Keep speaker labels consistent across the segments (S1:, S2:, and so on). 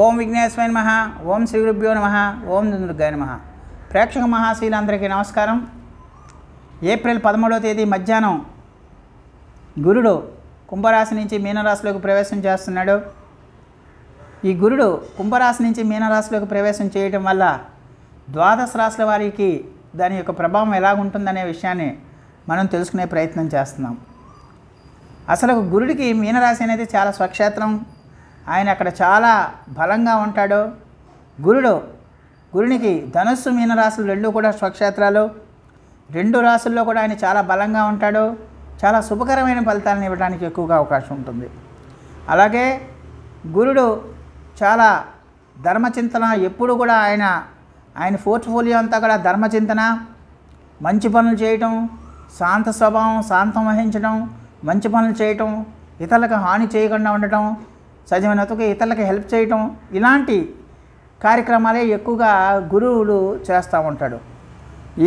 S1: ఓం విఘ్నేశ్వరి నమ ఓం శ్రీ గురుభ్యో నమ ఓం దుర్గాయ నమ ప్రేక్షక మహాశీలందరికీ నమస్కారం ఏప్రిల్ పదమూడవ తేదీ మధ్యాహ్నం గురుడు కుంభరాశి నుంచి మీనరాశిలోకి ప్రవేశం చేస్తున్నాడు ఈ గురుడు కుంభరాశి నుంచి మీనరాశిలోకి ప్రవేశం చేయటం వల్ల ద్వాదశ రాశుల వారికి దాని యొక్క ప్రభావం ఎలా ఉంటుందనే విషయాన్ని మనం తెలుసుకునే ప్రయత్నం చేస్తున్నాం అసలు గురుడికి మీనరాశి అనేది చాలా స్వక్షేత్రం ఆయన అక్కడ చాలా బలంగా ఉంటాడు గురుడు గురునికి ధనుస్సు మీనరాశులు రెండు కూడా స్వక్షేత్రాలు రెండు రాసుల్లో కూడా ఆయన చాలా బలంగా ఉంటాడు చాలా శుభకరమైన ఫలితాలను ఇవ్వడానికి ఎక్కువగా అవకాశం ఉంటుంది అలాగే గురుడు చాలా ధర్మచింతన ఎప్పుడు కూడా ఆయన ఆయన పోర్ట్ఫోలియో అంతా కూడా ధర్మచింతన మంచి పనులు చేయటం శాంత స్వభావం శాంతం వహించడం మంచి పనులు చేయటం ఇతరులకు హాని చేయకుండా ఉండటం సాధ్యమైనంతకు ఇతరులకు హెల్ప్ చేయటం ఇలాంటి కార్యక్రమాలే ఎక్కువగా గురువులు చేస్తూ ఉంటాడు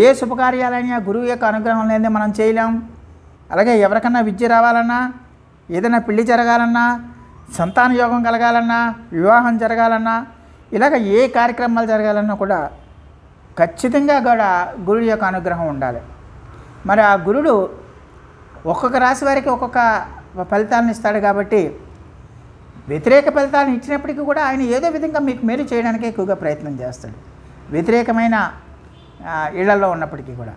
S1: ఏ శుభకార్యాలైనా గురువు యొక్క అనుగ్రహం లేదే మనం చేయలేం అలాగే ఎవరికన్నా విద్య రావాలన్నా ఏదైనా పెళ్లి జరగాలన్నా సంతాన యోగం కలగాలన్నా వివాహం జరగాలన్నా ఇలాగ ఏ కార్యక్రమాలు జరగాలన్నా కూడా ఖచ్చితంగా కూడా గురుడు యొక్క అనుగ్రహం ఉండాలి మరి ఆ గురుడు ఒక్కొక్క రాశి వారికి ఒక్కొక్క ఫలితాలను ఇస్తాడు కాబట్టి వ్యతిరేక ఫలితాలను ఇచ్చినప్పటికీ కూడా ఆయన ఏదో విధంగా మీకు మేలు చేయడానికి ఎక్కువగా ప్రయత్నం చేస్తాడు వ్యతిరేకమైన ఇళ్లలో ఉన్నప్పటికీ కూడా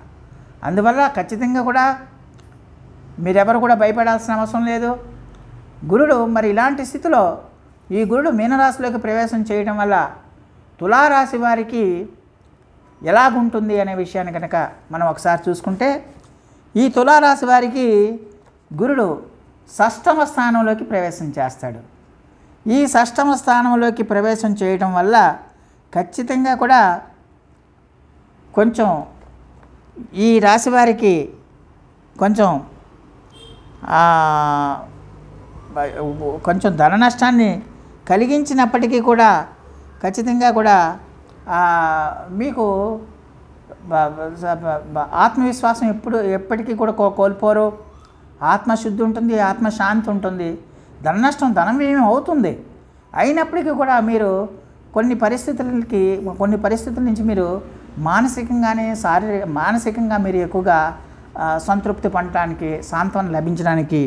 S1: అందువల్ల ఖచ్చితంగా కూడా మీరెవరు కూడా భయపడాల్సిన అవసరం లేదు గురుడు మరి ఇలాంటి స్థితిలో ఈ గురుడు మీనరాశిలోకి ప్రవేశం చేయడం వల్ల తులారాశి వారికి ఎలాగుంటుంది అనే విషయాన్ని కనుక మనం ఒకసారి చూసుకుంటే ఈ తులారాశి వారికి గురుడు సష్టమ స్థానంలోకి ప్రవేశం చేస్తాడు ఈ షష్టమ స్థానంలోకి ప్రవేశం చేయడం వల్ల ఖచ్చితంగా కూడా కొంచెం ఈ రాశి వారికి కొంచెం కొంచెం ధన నష్టాన్ని కలిగించినప్పటికీ కూడా ఖచ్చితంగా కూడా మీకు ఆత్మవిశ్వాసం ఎప్పుడు ఎప్పటికీ కూడా కోల్పోరు ఆత్మశుద్ధి ఉంటుంది ఆత్మశాంతి ఉంటుంది ధన నష్టం ధనం ఏమి అవుతుంది అయినప్పటికీ కూడా మీరు కొన్ని పరిస్థితులకి కొన్ని పరిస్థితుల నుంచి మీరు మానసికంగానే శారీరక మానసికంగా మీరు ఎక్కువగా సంతృప్తి పడటానికి సాంత్వన లభించడానికి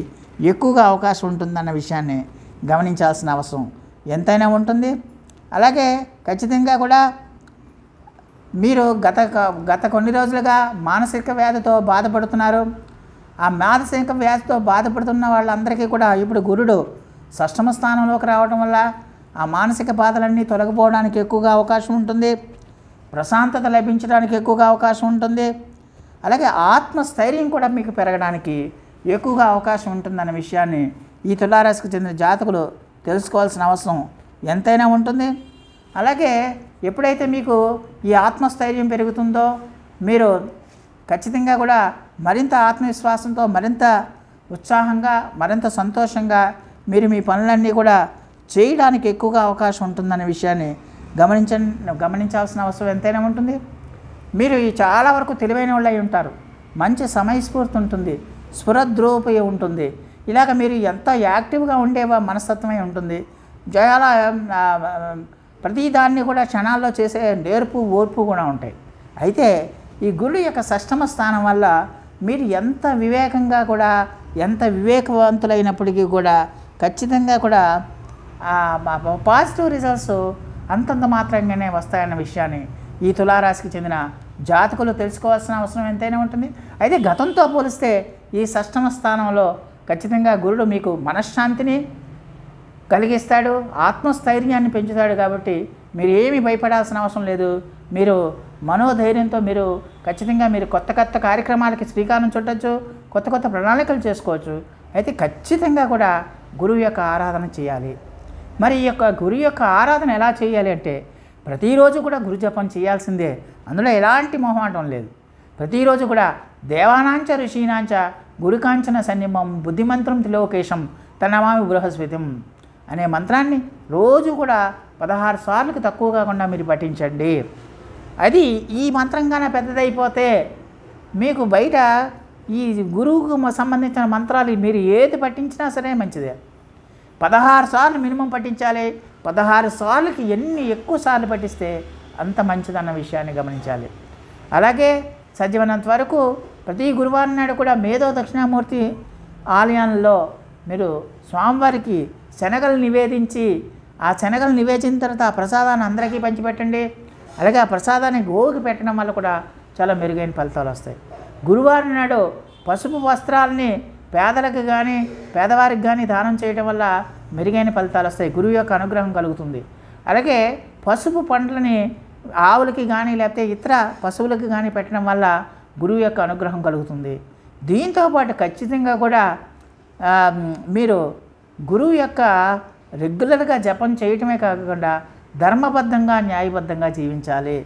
S1: ఎక్కువగా అవకాశం ఉంటుందన్న విషయాన్ని గమనించాల్సిన అవసరం ఎంతైనా ఉంటుంది అలాగే ఖచ్చితంగా కూడా మీరు గత గత కొన్ని రోజులుగా మానసిక వ్యాధితో బాధపడుతున్నారు ఆ మానసిక వ్యాధితో బాధపడుతున్న వాళ్ళందరికీ కూడా ఇప్పుడు గురుడు షష్టమ స్థానంలోకి రావడం వల్ల ఆ మానసిక బాధలన్నీ తొలగిపోవడానికి ఎక్కువగా అవకాశం ఉంటుంది ప్రశాంతత లభించడానికి ఎక్కువగా అవకాశం ఉంటుంది అలాగే ఆత్మస్థైర్యం కూడా మీకు పెరగడానికి ఎక్కువగా అవకాశం ఉంటుందన్న విషయాన్ని ఈ తులారాశికి చెందిన జాతకులు తెలుసుకోవాల్సిన అవసరం ఎంతైనా ఉంటుంది అలాగే ఎప్పుడైతే మీకు ఈ ఆత్మస్థైర్యం పెరుగుతుందో మీరు ఖచ్చితంగా కూడా మరింత ఆత్మవిశ్వాసంతో మరింత ఉత్సాహంగా మరింత సంతోషంగా మీరు మీ పనులన్నీ కూడా చేయడానికి ఎక్కువగా అవకాశం ఉంటుందనే విషయాన్ని గమనించ గమనించాల్సిన అవసరం ఎంతైనా ఉంటుంది మీరు చాలా వరకు తెలివైన వాళ్ళు ఉంటారు మంచి సమయస్ఫూర్తి ఉంటుంది స్ఫురద్రోపయ ఉంటుంది ఇలాగ మీరు ఎంత యాక్టివ్గా ఉండేవా మనస్తత్వమై ఉంటుంది చాలా ప్రతిదాన్ని కూడా క్షణాల్లో చేసే నేర్పు ఓర్పు కూడా ఉంటాయి అయితే ఈ గురుడు యొక్క షష్టమ స్థానం వల్ల మీరు ఎంత వివేకంగా కూడా ఎంత వివేకవంతులైనప్పటికీ కూడా ఖచ్చితంగా కూడా పాజిటివ్ రిజల్ట్స్ అంతంత మాత్రంగానే వస్తాయన్న విషయాన్ని ఈ తులారాశికి చెందిన జాతకులు తెలుసుకోవాల్సిన అవసరం ఎంతైనా ఉంటుంది అయితే గతంతో పోలిస్తే ఈ షష్టమ స్థానంలో ఖచ్చితంగా గురుడు మీకు మనశ్శాంతిని కలిగిస్తాడు ఆత్మస్థైర్యాన్ని పెంచుతాడు కాబట్టి మీరు ఏమి భయపడాల్సిన అవసరం లేదు మీరు మనోధైర్యంతో మీరు ఖచ్చితంగా మీరు కొత్త కొత్త కార్యక్రమాలకి శ్రీకారం చుట్టచ్చు కొత్త కొత్త ప్రణాళికలు చేసుకోవచ్చు అయితే ఖచ్చితంగా కూడా గురువు యొక్క ఆరాధన చేయాలి మరి ఈ యొక్క గురు యొక్క ఆరాధన ఎలా చేయాలి అంటే ప్రతిరోజు కూడా గురు జపం చేయాల్సిందే అందులో ఎలాంటి మొహమాటం లేదు ప్రతిరోజు కూడా దేవానాంచ ఋషీనాంచ గురుకాంచన సన్నిమం బుద్ధిమంత్రం త్రిలోకేశం తనమామి బృహస్పతిం అనే మంత్రాన్ని రోజు కూడా పదహారు సార్లకు తక్కువ కాకుండా మీరు పఠించండి అది ఈ మంత్రం కన్నా పెద్దదైపోతే మీకు బయట ఈ గురువుకు సంబంధించిన మంత్రాలు మీరు ఏది పట్టించినా సరే మంచిదే పదహారు సార్లు మినిమం పట్టించాలి పదహారు సార్లకి ఎన్ని ఎక్కువ సార్లు పఠిస్తే అంత మంచిదన్న విషయాన్ని గమనించాలి అలాగే సజీవనంత వరకు ప్రతి గురువారం నాడు కూడా మేధో దక్షిణామూర్తి ఆలయంలో మీరు స్వామివారికి శనగలు నివేదించి ఆ శనగలు నివేదించిన తర్వాత ఆ ప్రసాదాన్ని అందరికీ పంచిపెట్టండి అలాగే ఆ ప్రసాదాన్ని గోవుకి పెట్టడం వల్ల కూడా చాలా మెరుగైన ఫలితాలు వస్తాయి గురువారం నాడు పసుపు వస్త్రాలని పేదలకు కానీ పేదవారికి కానీ దానం చేయడం వల్ల మెరుగైన ఫలితాలు వస్తాయి గురువు యొక్క అనుగ్రహం కలుగుతుంది అలాగే పసుపు పండ్లని ఆవులకి కానీ లేకపోతే ఇతర పశువులకు కానీ పెట్టడం వల్ల గురువు యొక్క అనుగ్రహం కలుగుతుంది దీంతోపాటు ఖచ్చితంగా కూడా మీరు గురువు యొక్క రెగ్యులర్గా జపం చేయటమే కాకుండా ధర్మబద్ధంగా న్యాయబద్ధంగా జీవించాలి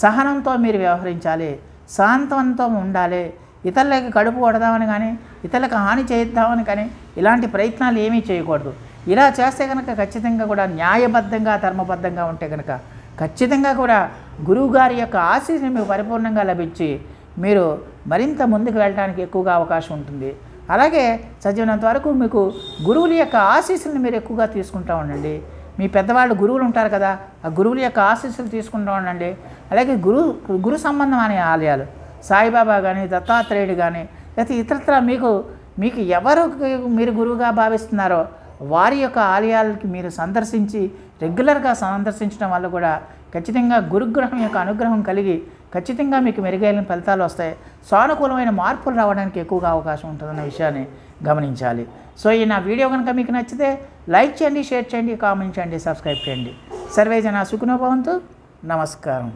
S1: సహనంతో మీరు వ్యవహరించాలి శాంతంతో ఉండాలి ఇతరులకి కడుపు కొడదామని కానీ ఇతరులకు హాని చేద్దామని కానీ ఇలాంటి ప్రయత్నాలు ఏమీ చేయకూడదు ఇలా చేస్తే కనుక ఖచ్చితంగా కూడా న్యాయబద్ధంగా ధర్మబద్ధంగా ఉంటే కనుక ఖచ్చితంగా కూడా గురువుగారి యొక్క ఆశీస్ని మీకు పరిపూర్ణంగా లభించి మీరు మరింత ముందుకు వెళ్ళడానికి ఎక్కువగా అవకాశం ఉంటుంది అలాగే చదివినంత వరకు మీకు గురువుల యొక్క ఆశీస్సులను మీరు ఎక్కువగా తీసుకుంటూ ఉండండి మీ పెద్దవాళ్ళు గురువులు ఉంటారు కదా ఆ గురువుల యొక్క ఆశీస్సులు తీసుకుంటూ ఉండండి అలాగే గురు గురు సంబంధం అనే ఆలయాలు సాయిబాబా కానీ దత్తాత్రేయుడు కానీ లేకపోతే ఇతరత్ర మీకు మీకు ఎవరు మీరు గురువుగా భావిస్తున్నారో వారి యొక్క ఆలయాలకి మీరు సందర్శించి రెగ్యులర్గా సందర్శించడం వల్ల కూడా ఖచ్చితంగా గురుగ్రహం యొక్క అనుగ్రహం కలిగి ఖచ్చితంగా మీకు మెరుగైన ఫలితాలు వస్తాయి సానుకూలమైన మార్పులు రావడానికి ఎక్కువగా అవకాశం ఉంటుందన్న విషయాన్ని గమనించాలి సో ఈ నా వీడియో కనుక మీకు నచ్చితే లైక్ చేయండి షేర్ చేయండి కామెంట్ చేయండి సబ్స్క్రైబ్ చేయండి జనా సుఖనోభవంతు నమస్కారం